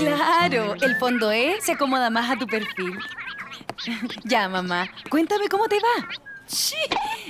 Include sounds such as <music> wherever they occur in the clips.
Claro, el fondo E se acomoda más a tu perfil. <laughs> ya, mamá, cuéntame cómo te va. Sí,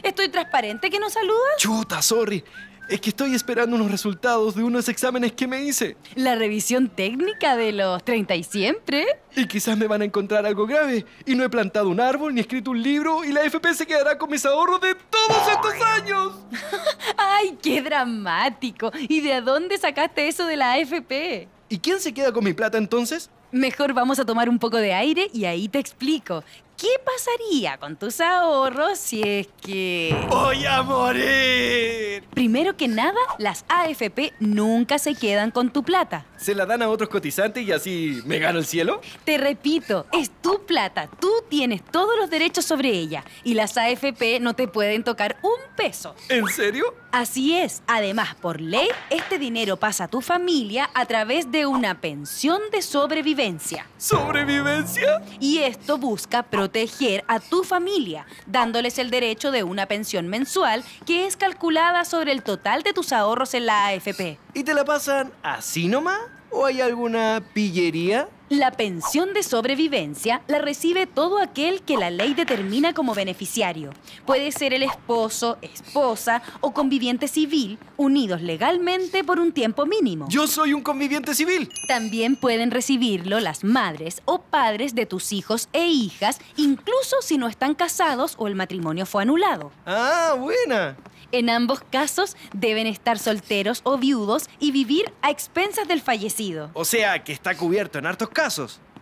estoy transparente que no saludas. Chuta, sorry. Es que estoy esperando unos resultados de unos exámenes que me hice. La revisión técnica de los 30 y siempre. Y quizás me van a encontrar algo grave. Y no he plantado un árbol ni escrito un libro y la FP se quedará con mis ahorros de todos estos años. <laughs> ¡Ay, qué dramático! ¿Y de dónde sacaste eso de la AFP? ¿Y quién se queda con mi plata entonces? Mejor vamos a tomar un poco de aire y ahí te explico. ¿Qué pasaría con tus ahorros si es que... ¡Voy a morir! Primero que nada, las AFP nunca se quedan con tu plata. Se la dan a otros cotizantes y así me gano el cielo. Te repito, es tu plata. Tú tienes todos los derechos sobre ella y las AFP no te pueden tocar un peso. ¿En serio? Así es. Además, por ley, este dinero pasa a tu familia a través de una pensión de sobrevivencia. ¿Sobrevivencia? Y esto busca proteger a tu familia, dándoles el derecho de una pensión mensual que es calculada sobre el total de tus ahorros en la AFP. ¿Y te la pasan a nomás? ¿O hay alguna pillería? La pensión de sobrevivencia la recibe todo aquel que la ley determina como beneficiario. Puede ser el esposo, esposa o conviviente civil, unidos legalmente por un tiempo mínimo. Yo soy un conviviente civil. También pueden recibirlo las madres o padres de tus hijos e hijas, incluso si no están casados o el matrimonio fue anulado. Ah, buena. En ambos casos deben estar solteros o viudos y vivir a expensas del fallecido. O sea, que está cubierto en hartos casos.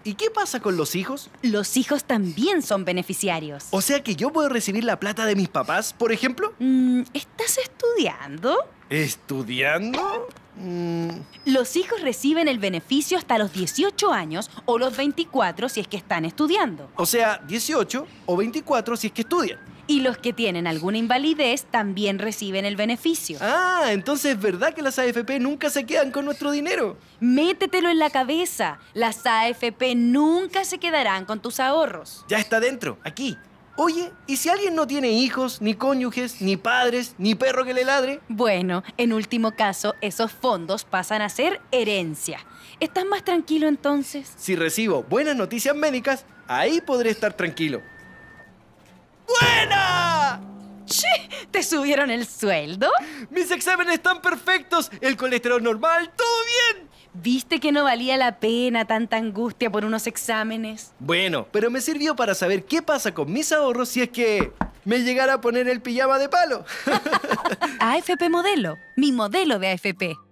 ¿Y qué pasa con los hijos? Los hijos también son beneficiarios. O sea que yo puedo recibir la plata de mis papás, por ejemplo. Mm, ¿Estás estudiando? ¿Estudiando? Mm. Los hijos reciben el beneficio hasta los 18 años o los 24 si es que están estudiando. O sea, 18 o 24 si es que estudian y los que tienen alguna invalidez también reciben el beneficio. Ah, entonces es verdad que las AFP nunca se quedan con nuestro dinero. Métetelo en la cabeza. Las AFP nunca se quedarán con tus ahorros. Ya está dentro, aquí. Oye, ¿y si alguien no tiene hijos, ni cónyuges, ni padres, ni perro que le ladre? Bueno, en último caso, esos fondos pasan a ser herencia. ¿Estás más tranquilo entonces? Si recibo buenas noticias médicas, ahí podré estar tranquilo buena! ¿te subieron el sueldo? Mis exámenes están perfectos, el colesterol normal, todo bien. ¿Viste que no valía la pena tanta angustia por unos exámenes? Bueno, pero me sirvió para saber qué pasa con mis ahorros si es que me llegara a poner el pijama de palo. AFP <laughs> Modelo, mi modelo de AFP.